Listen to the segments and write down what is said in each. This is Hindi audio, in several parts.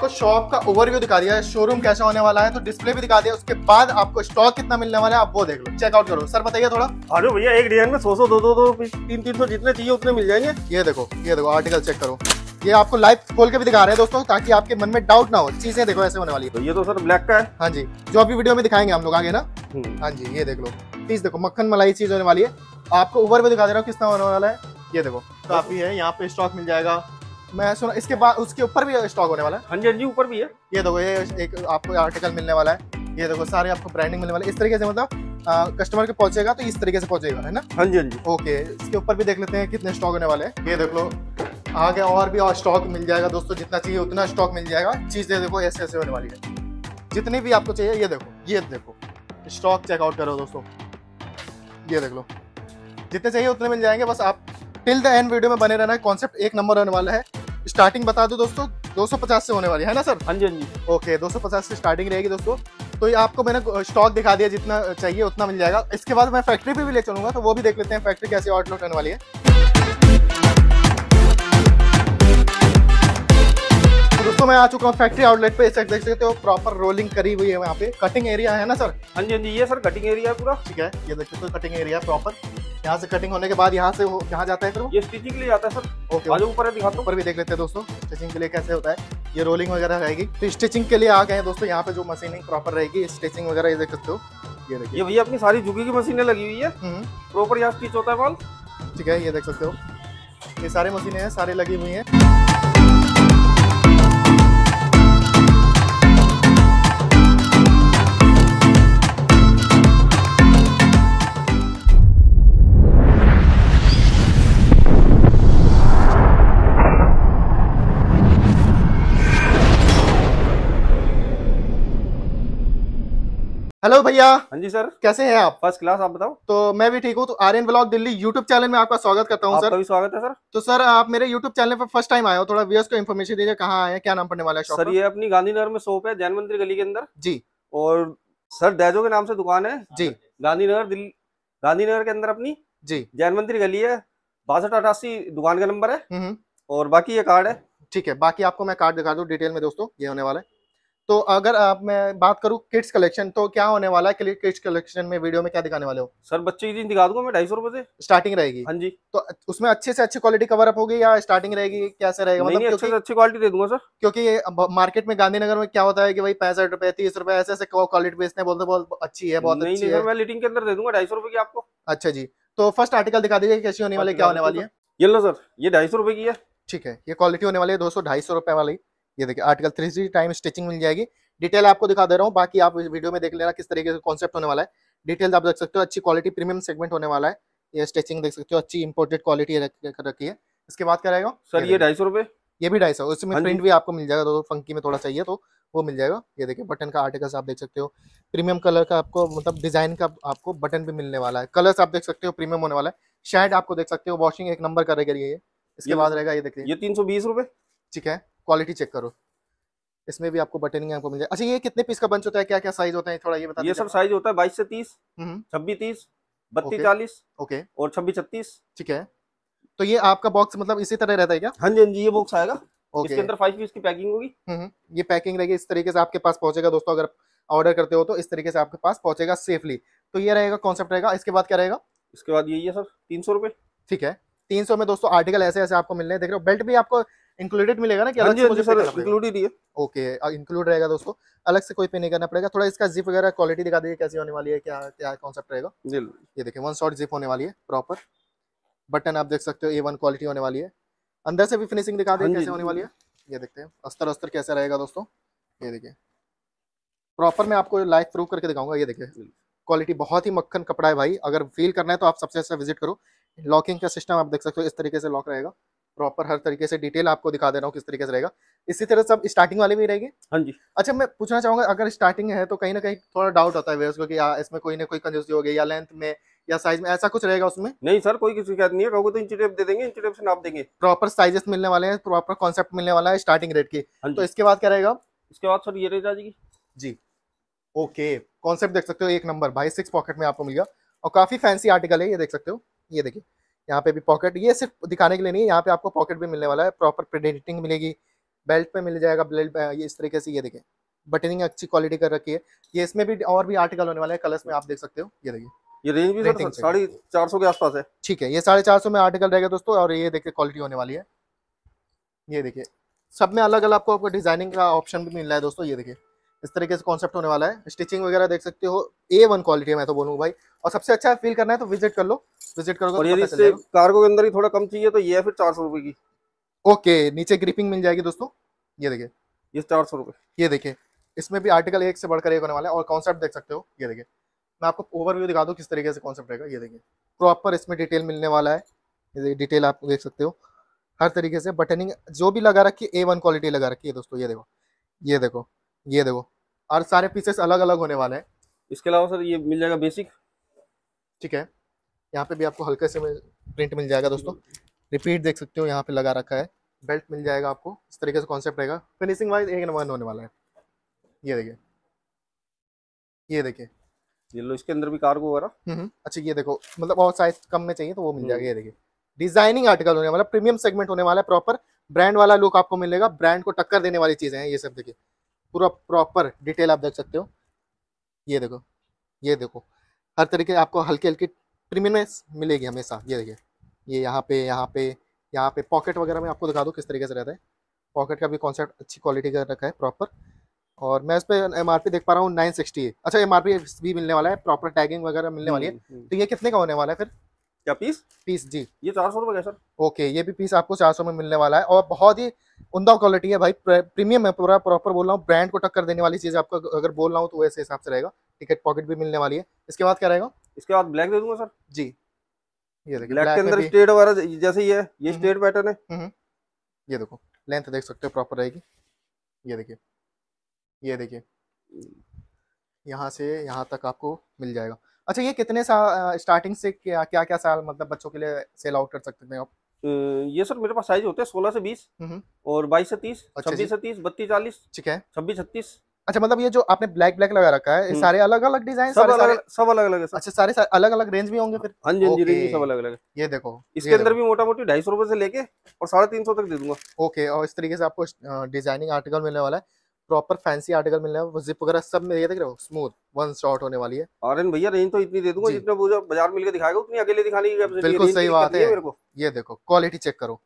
आपको शॉप का ओवरव्यू दिखा दिया है शोरूम कैसा होने वाला है तो डिस्प्ले भी दिखा दिया उसके बाद आपको स्टॉक कितना मिलने वाला है आप वो देख लो चेकआउट करो सर बताइए थोड़ा अरे भैया एक डिजाइन में सौ सौ दो दो दो तीन तीन सौ जितने चाहिए उतने मिल जाएंगे ये देखो ये देखो आर्टिकल चेक करो ये आपको लाइव खोल के भी दिखा रहे हैं दोस्तों ताकि आपके मन में डाउट ना हो चीजें देखो ऐसे होने वाली है तो ये तो सर ब्लैक का है हाँ जी जो अभी वीडियो में दिखाएंगे हम लोग आगे ना हम्म। हाँ जी ये देख लो चीज देखो मक्खन मलाई चीज होने वाली है आपको ऊबर भी दिखा दे रहा हूँ किसना होने वाला है ये देखो काफी है यहाँ पे स्टॉक मिल जाएगा मैं सुना इसके बाद उसके ऊपर भी स्टॉक होने वाला है हाँ जी हाँ जी ऊपर भी है ये देखो ये एक आपको आर्टिकल मिलने वाला है ये देखो सारे आपको ब्रांडिंग मिलने वाला है इस तरीके से मतलब कस्टमर के पहुंचेगा तो इस तरीके से पहुंचेगा है ना हाँ जी हाँ जी ओके इसके ऊपर भी देख लेते हैं कितने स्टॉक होने वाले हैं ये देख लो आगे और भी और स्टॉक मिल जाएगा दोस्तों जितना चाहिए उतना स्टॉक मिल जाएगा चीज़ें देखो ऐसे ऐसे होने वाली है जितनी भी आपको चाहिए ये देखो ये देखो स्टॉक चेकआउट करो दोस्तों ये देख लो जितने चाहिए उतने मिल जाएंगे बस आप टिल द एंड वीडियो में बने रहना है कॉन्सेप्ट एक नंबर होने वाला है स्टार्टिंग बता दो दोस्तों 250 से होने वाली है ना सर हाँ जी हाँ जी ओके 250 से स्टार्टिंग रहेगी दोस्तों तो ये आपको मैंने स्टॉक दिखा दिया जितना चाहिए उतना मिल जाएगा इसके बाद मैं फैक्ट्री पे भी ले चलूंगा तो वो भी देख लेते हैं फैक्ट्री कैसे आउटलुक होने वाली है तो दोस्तों मैं आ चुका हूँ फैक्ट्री आउटलेट पे इसे देख सकते हो प्रॉपर रोलिंग करी हुई है यहाँ पे कटिंग एरिया है ना सर हाँ जी हाँ जी ये सर कटिंग एरिया पूरा ठीक है ये देख सकते हो कटिंग एरिया प्रॉपर यहाँ से कटिंग होने के बाद यहाँ से यहाँ जाता है फिर वो ये स्टिचिंग के लिए जाता है सर ओके आज ऊपर दिखाता ऊपर भी देख लेते हैं दोस्तों स्टिचिंग के लिए कैसे होता है ये रोलिंग वगैरह रहेगी तो स्टिचिंग के लिए आ गए हैं दोस्तों यहाँ पे जो मशीनिंग प्रॉपर रहेगी स्टिचिंग वगैरह ये देख सकते हो ये देखिए ये भैया अपनी सारी झुकी की मशीनें लगी हुई है प्रॉपर हम्म। यहाँ स्टिच होता है बॉल ठीक है ये देख सकते हो ये सारी मशीनें हैं सारी लगी हुई हैं हेलो भैया हाँ जी सर कैसे हैं आप फर्स्ट क्लास आप बताओ तो मैं भी ठीक हूँ तो Aryan blog Delhi YouTube channel में आपका स्वागत करता हूँ सर स्वागत है सर तो सर आप मेरे यूट्यूब चैनल पर फर्स्ट टाइम आए हो थोड़ा व्यूअर्स को इन्फॉर्मेशन दीजिए कहाँ आए क्या नाम पड़ने वाला है सर ये अपनी गांधीनगर में शॉप है जैन मंदिर गली के अंदर जी और सर दैजो के नाम से दुकान है जी गांधीनगर दिल्ली गांधीनगर के अंदर अपनी जी जैन मंदिर गली है बासठ अठासी दुकान का नंबर है हम्म। और बाकी ये कार्ड है ठीक है बाकी आपको मैं कार्ड दिखा दूँ डिटेल में दोस्तों ये होने वाला है तो अगर आप मैं बात करूँ किड्स कलेक्शन तो क्या होने वाला है किड्स कलेक्शन में वीडियो में क्या दिखाने वाले हो सर बच्चे की दिखा दूंगा मैं ढाई सौ रुपए से स्टार्टिंग रहेगी हाँ जी तो उसमें अच्छे से अच्छी क्वालिटी कवर अप होगी या स्टार्टिंग रहेगी कैसे रहेगा मतलब अच्छे से अच्छी क्वालिटी दे दूंगा सर क्योंकि मार्केट में गांधीनगर में क्या होता है की भाई पैंसठ रुपए तीस रुपए ऐसे ऐसे क्वालिटी बेचते हैं बोलते बहुत अच्छी है बहुत अच्छी है के अंदर दे दूंगा ढाई सौ रुपए की आपको अच्छा जी तो फर्स्ट आर्टिकल दिखा दीजिए कैसी होने वाली क्या होने वाली है तो- ये लो सर ये ढाई सौ रुपए की है ठीक है ये क्वालिटी होने वाली है दो सौ ढाई सौ रुपए वाली ये देखिए article three C time stitching मिल जाएगी डिटेल आपको दिखा दे रहा हूँ बाकी आप वीडियो में देख लेना किस तरीके का कॉन्सेप्ट होने वाला है डिटेल्स आप देख सकते हो अच्छी क्वालिटी प्रीमियम सेगमेंट होने वाला है ये स्टिचिंग देख सकते हो अच्छी इंपोर्टेड क्वालिटी रखी है इसके बाद क्या रहेगा सर ये ढाई सौ ये भी ढाई सौ उसमें प्रिंट हाँ भी आपको मिल जाएगा तो फंकी में थोड़ा चाहिए तो वो मिल जाएगा ये देखिए बटन का आर्टिकल्स आप देख सकते हो प्रीमियम कलर का आपको मतलब डिजाइन का आपको बटन भी मिलने वाला है कलर्स आप देख सकते हो प्रीमियम होने वाला है शर्ट आपको देख सकते हो वॉशिंग एक नंबर का रहेगा ये इसके बाद रहेगा ये देखिए ये तीन सौ बीस रुपए ठीक है क्वालिटी चेक करो इसमें भी आपको बटनिंग आपको मिल जाए अच्छा ये कितने पीस का बंच होता है क्या क्या साइज होता है थोड़ा ये बता ये सब साइज होता है बाईस से तीस हम्म। छब्बीस तीस बत्तीस चालीस ओके और छब्बीस छत्तीस ठीक है तो ये आपका बॉक्स मतलब इसी तरह रहता है क्या हाँ जी हाँ जी ये बॉक्स आएगा okay. इसके अंदर फाइव पीस की पैकिंग होगी हम्म। ये पैकिंग रहेगी इस तरीके से आपके पास पहुंचेगा दोस्तों अगर ऑर्डर करते हो तो इस तरीके से आपके पास पहुंचेगा सेफली तो ये रहेगा कॉन्सेप्ट रहेगा इसके बाद क्या रहेगा इसके बाद यही है सर तीन सौ रुपए ठीक है तीन सौ में दोस्तों आर्टिकल ऐसे ऐसे आपको मिलने देख रहे हो बेल्ट भी आपको इंक्लूडेड मिलेगा ना कि अलग हाँ से हाँ सर इंक्लूडेड ही है ओके इंक्लूड रहेगा दोस्तों अलग से कोई पे नहीं करना पड़ेगा थोड़ा इसका जिप वगैरह क्वालिटी दिखा दीजिए कैसी होने वाली है क्या क्या कॉन्सेप्ट रहेगा जी ये देखिए वन शॉट जिप होने वाली है प्रॉपर बटन आप देख सकते हो ए वन क्वालिटी होने वाली है अंदर से भी फिनिशिंग दिखा दें हाँ कैसे होने वाली है ये देखते हैं अस्तर अस्तर कैसा रहेगा दोस्तों ये देखिए प्रॉपर मैं आपको लाइव प्रूव करके दिखाऊंगा ये देखिए क्वालिटी बहुत ही मक्खन कपड़ा है भाई अगर फील करना है तो आप सबसे अच्छा विजिट करो लॉकिंग का सिस्टम आप देख सकते हो इस तरीके से लॉक रहेगा प्रॉपर हर तरीके से डिटेल आपको दिखा दे रहा हूँ किस तरीके से रहेगा इसी तरह सब स्टार्टिंग वाले भी रहेंगे हाँ जी अच्छा मैं पूछना चाहूंगा अगर स्टार्टिंग है तो कहीं ना कहीं थोड़ा डाउट होता है व्यवर्स को कि हाँ, इसमें कोई ना कोई कंजूसी होगी या लेंथ में या साइज में ऐसा कुछ रहेगा उसमें नहीं सर कोई किसी शिकायत नहीं है तो इंची टेप दे देंगे इंची टेप से नाप देंगे प्रॉपर साइजेस मिलने वाले हैं प्रॉपर कॉन्सेप्ट मिलने वाला है स्टार्टिंग रेट की हाँ तो इसके बाद क्या रहेगा इसके बाद सर ये रेट आ जाएगी जी ओके कॉन्सेप्ट देख सकते हो एक नंबर भाई सिक्स पॉकेट में आपको मिल गया और काफी फैंसी आर्टिकल है ये देख सकते हो ये देखिए यहाँ पे भी पॉकेट ये सिर्फ दिखाने के लिए नहीं है यहाँ पे आपको पॉकेट भी मिलने वाला है प्रॉपर प्रेडिटिंग मिलेगी बेल्ट पे मिल जाएगा बेल्ट ये इस तरीके से ये देखें बटनिंग अच्छी क्वालिटी कर रखी है ये इसमें भी और भी आर्टिकल होने वाला है कलर्स में आप देख सकते हो ये देखिए ये रेंज भी साढ़े चार सौ के आसपास है ठीक है ये साढ़े चार सौ में आर्टिकल रहेगा दोस्तों और ये देखिए क्वालिटी होने वाली है ये देखिए सब में अलग अलग आपको आपको डिजाइनिंग का ऑप्शन भी मिल रहा है दोस्तों ये देखिए इस तरीके से कॉन्सेप्ट होने वाला है स्टिचिंग वगैरह देख सकते हो ए वन क्वालिटी है मैं तो बोलूंगा भाई और सबसे अच्छा फील करना है तो विजिट कर लो विजिट करो यदि कार्गो के अंदर ही थोड़ा कम चाहिए तो ये है फिर चार सौ की ओके नीचे ग्रिपिंग मिल जाएगी दोस्तों ये देखिए ये चार सौ ये देखिए इसमें भी आर्टिकल एक से बढ़कर एक होने वाला है और कॉन्सेप्ट देख सकते हो ये देखिए मैं आपको ओवरव्यू दिखा दूँ किस तरीके से कॉन्सेप्ट रहेगा ये देखिए प्रॉपर इसमें डिटेल मिलने वाला है ये डिटेल आप देख सकते हो हर तरीके से बटनिंग जो भी लगा रखी है ए वन क्वालिटी लगा रखी है दोस्तों ये देखो ये देखो ये देखो और सारे पीसेस अलग अलग होने वाले हैं इसके अलावा सर ये मिल जाएगा बेसिक ठीक है यहाँ पे भी आपको हल्के से प्रिंट मिल जाएगा दोस्तों रिपीट देख सकते हो यहाँ पे लगा रखा है बेल्ट मिल जाएगा आपको इस तरीके से कॉन्सेप्ट रहेगा फिनिशिंग वाइज एक नंबर होने वाला है ये देखिए ये देखिए ये लो इसके अंदर भी कार्गो वगैरह हम्म, हम्म। अच्छा ये देखो मतलब और साइज कम में चाहिए तो वो मिल जाएगा ये हम्म। देखिए डिजाइनिंग आर्टिकल होने वाला प्रीमियम सेगमेंट होने वाला है प्रॉपर ब्रांड वाला लुक आपको मिलेगा ब्रांड को टक्कर देने वाली चीजें हैं ये सब देखिए पूरा प्रॉपर डिटेल आप देख सकते हो ये देखो ये देखो हर तरीके आपको हल्की हल्की ट्रिमिनेस मिलेगी हमेशा ये देखिए ये यहाँ पे यहाँ पे यहाँ पे पॉकेट वगैरह में आपको दिखा दूँ किस तरीके से रहता है पॉकेट का भी कॉन्सेप्ट अच्छी क्वालिटी का रखा है प्रॉपर और मैं इस पर एम देख पा रहा हूँ नाइन सिक्सटी अच्छा एम भी मिलने वाला है प्रॉपर टैगिंग वगैरह मिलने हम्म, वाली है हम्म। तो ये कितने का होने वाला है फिर क्या पीस पीस जी ये चार सौ रुपये सर ओके ये भी पीस आपको चार सौ में मिलने वाला है और बहुत ही उमदा क्वालिटी है भाई प्रीमियम है पूरा प्रॉपर बोल रहा हूँ ब्रांड को टक्कर देने वाली चीज़ आपको अगर बोल रहा हूँ तो वैसे हिसाब से रहेगा टिकट पॉकेट भी मिलने वाली है इसके बाद क्या रहेगा इसके बाद ब्लैक दे दूंगा सर जी ये ब्लैक के अंदर स्टेट वगैरह जैसे ये ये स्टेट पैटर्न है ये हम्म। हम्म। देखो लेंथ देख सकते हो प्रॉपर रहेगी ये देखिए ये देखिए यहाँ से यहाँ तक आपको मिल जाएगा अच्छा ये कितने साल स्टार्टिंग से क्या क्या क्या साल मतलब बच्चों के लिए सेल आउट कर सकते हैं आप ये सर मेरे पास साइज होते हैं सोलह से बीस हम्म, हम्म। और बाईस से तीस अच्छा, छब्बीस से तीस बत्तीस चालीस ठीक है छब्बीस छत्तीस अच्छा मतलब ये जो आपने ब्लैक ब्लैक लगा रखा है हम्म। सारे अलग अलग डिजाइन सब अलग सब अलग अलग है अच्छा सारे सारे अलग अलग रेंज भी होंगे फिर हाँ जी हाँ जी रेंज सब अलग अलग ये देखो इसके अंदर भी मोटा मोटी ढाई सौ रुपए से लेके और साढ़े तीन सौ तक दे दूंगा ओके और इस तरीके से आपको डिजाइनिंग आर्टिकल मिलने वाला है प्रॉपर फैंसी आर्टिकल मिलने वो जिप वगैरह सब में देख रहे हो स्मूथ वन शॉट होने वाली है आर्यन भैया रेंज तो इतनी दे दूंगा जितना मुझे बाजार मिलकर दिखाएगा उतनी अकेले दिखाने की बिल्कुल सही बात है ये देखो क्वालिटी चेक करो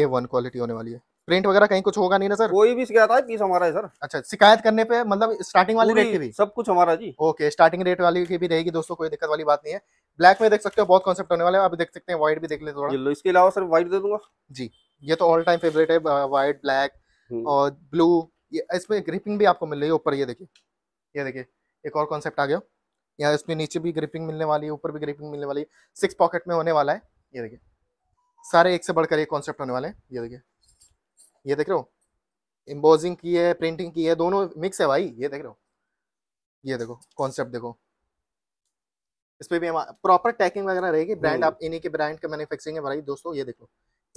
ए वन क्वालिटी होने वाली है प्रिंट वगैरह कहीं कुछ होगा नहीं ना सर कोई भी शिकायत आए पीस हमारा है सर अच्छा शिकायत करने पे मतलब स्टार्टिंग वाली रेट की भी सब कुछ हमारा जी ओके स्टार्टिंग रेट वाली की भी रहेगी दोस्तों कोई दिक्कत वाली बात नहीं है ब्लैक में देख सकते हो बहुत कॉन्सेप्ट होने वाला है आप देख सकते हैं व्हाइट भी देख ले थोड़ा इसके अलावा सर व्हाइट दे दूंगा जी ये तो ऑल टाइम फेवरेट है व्हाइट uh, हम्म। ब्लैक और ब्लू ये इसमें ग्रिपिंग भी आपको मिल रही है ऊपर ये देखिए ये देखिए एक और कॉन्सेप्ट आ गया यहाँ इसमें नीचे भी ग्रिपिंग मिलने वाली है ऊपर भी ग्रिपिंग मिलने वाली है सिक्स पॉकेट में होने वाला है ये देखिए सारे एक से बढ़कर ये कॉन्सेप्ट होने वाले हैं ये देखिए ये देख रहे हो एम्बोजिंग की है प्रिंटिंग की है दोनों मिक्स है भाई ये देख रहे हो ये देखो कॉन्सेप्ट देखो इस पर भी प्रॉपर टैकिंग वगैरह रहेगी ब्रांड हम्म। आप इन्हीं के ब्रांड का मैन्युफैक्चरिंग है भाई दोस्तों ये देखो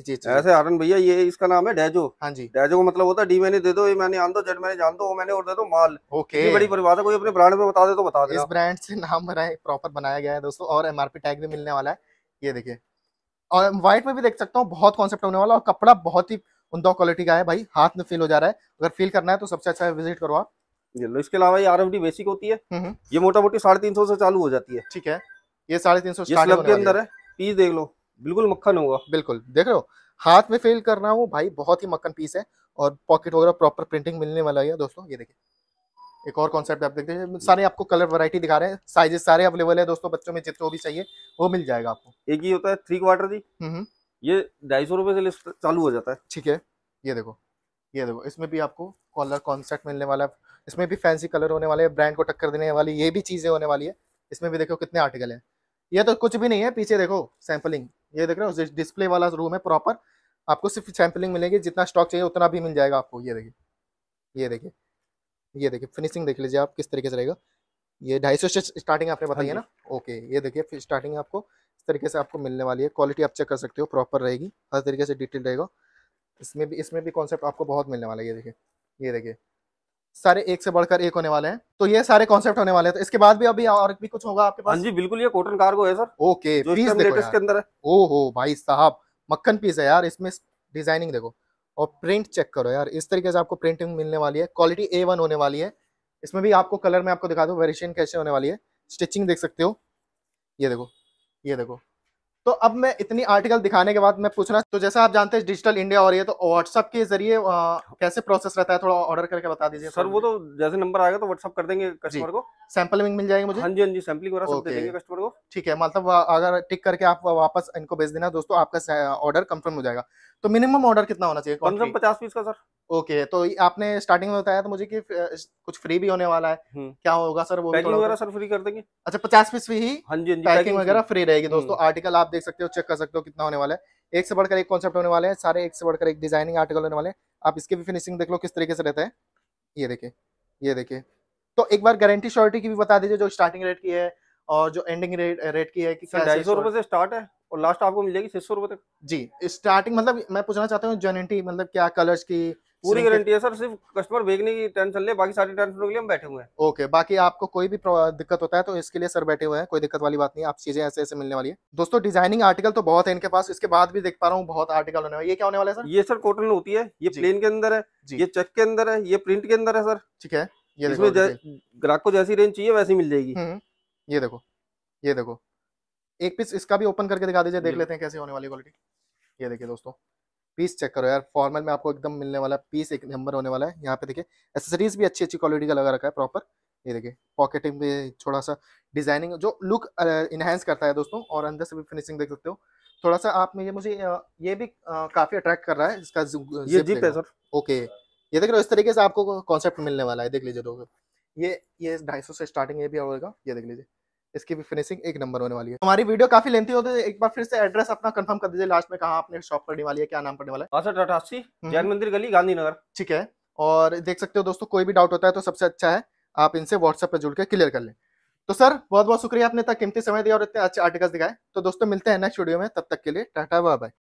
ऐसे आरन भैया ये इसका नाम है डेजो हाँ जी डेजो का मतलब होता है डी मैंने दे दो ये मैंने आन दो जेड मैंने जान दो मैंने और दे दो माल ओके बड़ी है कोई अपने ब्रांड में बता दे तो बता दे इस ब्रांड से नाम है प्रॉपर बनाया गया है दोस्तों और एमआरपी टैग भी मिलने वाला है ये देखिए और व्हाइट में भी देख सकता हूँ बहुत कॉन्सेप्ट होने वाला और कपड़ा बहुत ही उमदा क्वालिटी का है भाई हाथ में फील हो जा रहा है अगर फील करना है तो सबसे अच्छा विजिट करो आप ये लो इसके अलावा ये आर बेसिक होती है हम्म, हम्म। ये मोटा मोटी साढ़े तीन सौ से चालू हो जाती है ठीक है ये साढ़े तीन सौ के अंदर है पीस देख लो बिल्कुल मक्खन होगा बिल्कुल देख रहे हो हाथ में फेल करना वो भाई बहुत ही मक्खन पीस है और पॉकेट वगैरह प्रॉपर प्रिंटिंग मिलने वाला है दोस्तों ये देखिए एक और कॉन्सेप्ट आप देखते हैं सारे आपको कलर वैरायटी दिखा रहे हैं साइजेस सारे अवेलेबल है दोस्तों बच्चों में जितना भी चाहिए वो मिल जाएगा आपको एक ही होता है थ्री क्वार्टर जी ये ढाई सौ रुपये से चालू हो जाता है ठीक है ये देखो ये देखो इसमें भी आपको कॉलर कॉन्सेप्ट मिलने वाला है इसमें भी फैंसी कलर होने वाले हैं ब्रांड को टक्कर देने वाली ये भी चीज़ें होने वाली है इसमें भी देखो कितने आर्टिकल है यह तो कुछ भी नहीं है पीछे देखो सैम्पलिंग ये देख रहे हो डिस्प्ले वाला रूम है प्रॉपर आपको सिर्फ सैम्पलिंग मिलेगी जितना स्टॉक चाहिए उतना भी मिल जाएगा आपको ये देखिए ये देखिए ये देखिए फिनिशिंग देख लीजिए आप किस तरीके से रहेगा ये ढाई सौ से स्टार्टिंग आपने हाँ बताई है ना ओके ये देखिए स्टार्टिंग आपको इस तरीके से आपको मिलने वाली है क्वालिटी आप चेक कर सकते हो प्रॉपर रहेगी हर तरीके से डिटेल रहेगा इसमें भी इसमें भी कॉन्सेप्ट आपको बहुत मिलने वाला है ये देखिए ये देखिए सारे एक से बढ़कर एक होने वाले हैं तो ये सारे कॉन्सेप्ट होने वाले हैं तो इसके बाद भी अभी और भी कुछ होगा आपके पास हाँ जी बिल्कुल ये कॉटन कार्गो है सर ओके पीस देखो इसके अंदर है हो भाई साहब मक्खन पीस है यार इसमें डिजाइनिंग देखो और प्रिंट चेक करो यार इस तरीके से आपको प्रिंटिंग मिलने वाली है क्वालिटी ए वन होने वाली है इसमें भी आपको कलर में आपको दिखा दो वेरिएशन कैसे होने वाली है स्टिचिंग देख सकते हो ये देखो ये देखो तो अब मैं इतनी आर्टिकल दिखाने के बाद मैं पूछना तो जैसा आप जानते हैं डिजिटल इंडिया और ये तो व्हाट्सअप के जरिए हाँ। कैसे प्रोसेस रहता है थोड़ा ऑर्डर करके बता दीजिए सर वो तो जैसे नंबर आएगा तो व्हाट्सअप कर देंगे कस्टमर को सैम्पलिंग मिल जाएगी मुझे हाँ जी हाँ जी सैम्पलिंग वगैरह सब दे देंगे कस्टमर को ठीक है मतलब अगर टिक करके आप वापस इनको भेज देना दोस्तों आपका ऑर्डर कंफर्म हो जाएगा तो मिनिमम ऑर्डर कितना होना चाहिए कम पचास पीस का सर ओके तो आपने स्टार्टिंग में बताया था मुझे कि कुछ फ्री भी होने वाला है हम्म। क्या होगा सर वो पैकिंग वगैरह सर फ्री कर देंगे अच्छा पचास पीस भी ही हाँ जी हाँ पैकिंग वगैरह फ्री रहेगी दोस्तों हम्म। आर्टिकल आप देख सकते हो चेक कर सकते हो कितना होने वाला है एक से बढ़कर एक कॉन्सेप्ट होने वाले हैं सारे एक से बढ़कर एक डिजाइनिंग आर्टिकल होने वाले आप इसके भी फिनिशिंग देख लो किस तरीके से रहता है ये देखिए ये देखिए तो एक बार गारंटी श्योरिटी की भी बता दीजिए जो स्टार्टिंग रेट की है और जो एंडिंग रेट रेट की है कि ढाई सौ रुपए से स्टार्ट है और लास्ट आपको मिलेगी छह सौ रुपए तक जी स्टार्टिंग मतलब मैं पूछना चाहता हूँ जेनेटी मतलब क्या कलर्स की पूरी गारंटी है सर सिर्फ कस्टमर भेजने की टेंशन ले बाकी सारी टेंशन के लिए हम बैठे हुए हैं ओके बाकी आपको कोई भी दिक्कत होता है तो इसके लिए सर बैठे हुए हैं कोई दिक्कत वाली बात नहीं आप चीजें ऐसे ऐसे मिलने वाली है दोस्तों डिजाइनिंग आर्टिकल तो बहुत है इनके पास इसके बाद भी देख पा रहा हूँ बहुत आर्टिकल होने वाले ये क्या होने वाला है सर ये सर कॉटन होती है ये प्लेन के अंदर है ये चेक के अंदर है ये प्रिंट के अंदर है सर ठीक है ये ग्राहक को जैसी रेंज चाहिए वैसी मिल जाएगी हम्म। ये देखो ये देखो एक पीस इसका भी ओपन करके दिखा दीजिए देख लेते हैं कैसे होने वाली क्वालिटी ये देखिए दोस्तों पीस चेक करो यार फॉर्मल में आपको एकदम मिलने वाला है पीस एक नंबर होने वाला है यहाँ पे देखिए एसेसरीज भी अच्छी अच्छी क्वालिटी का लगा रखा है प्रॉपर ये देखिए पॉकेटिंग भी थोड़ा सा डिजाइनिंग जो लुक इनहेंस करता है दोस्तों और अंदर से भी फिनिशिंग देख सकते हो थोड़ा सा आप में ये मुझे ये भी काफी अट्रैक्ट कर रहा है इसका ये जीप है सर ओके ये देख रहे हो इस तरीके से आपको कॉन्सेप्ट मिलने वाला है देख लीजिए दोस्तों ये ये ढाई से स्टार्टिंग ये भी होगा ये देख लीजिए इसकी भी फिनिशिंग एक नंबर होने वाली है हमारी वीडियो काफी लेंथी होती है एक बार फिर से एड्रेस अपना कंफर्म कर दीजिए लास्ट में कहा आपने शॉप पड़ने वाली है क्या नाम पड़ने वाला है अच्छा अठासी हम्म। जैन मंदिर गली गांधीनगर ठीक है और देख सकते हो दोस्तों कोई भी डाउट होता है तो सबसे अच्छा है आप इनसे व्हाट्सएप पर जुड़ के क्लियर कर लें तो सर बहुत बहुत शुक्रिया आपने तक कीमती समय दिया और इतने अच्छे आर्टिकल्स दिखाए तो दोस्तों मिलते हैं नेक्स्ट वीडियो में तब तक के लिए टाटा बाय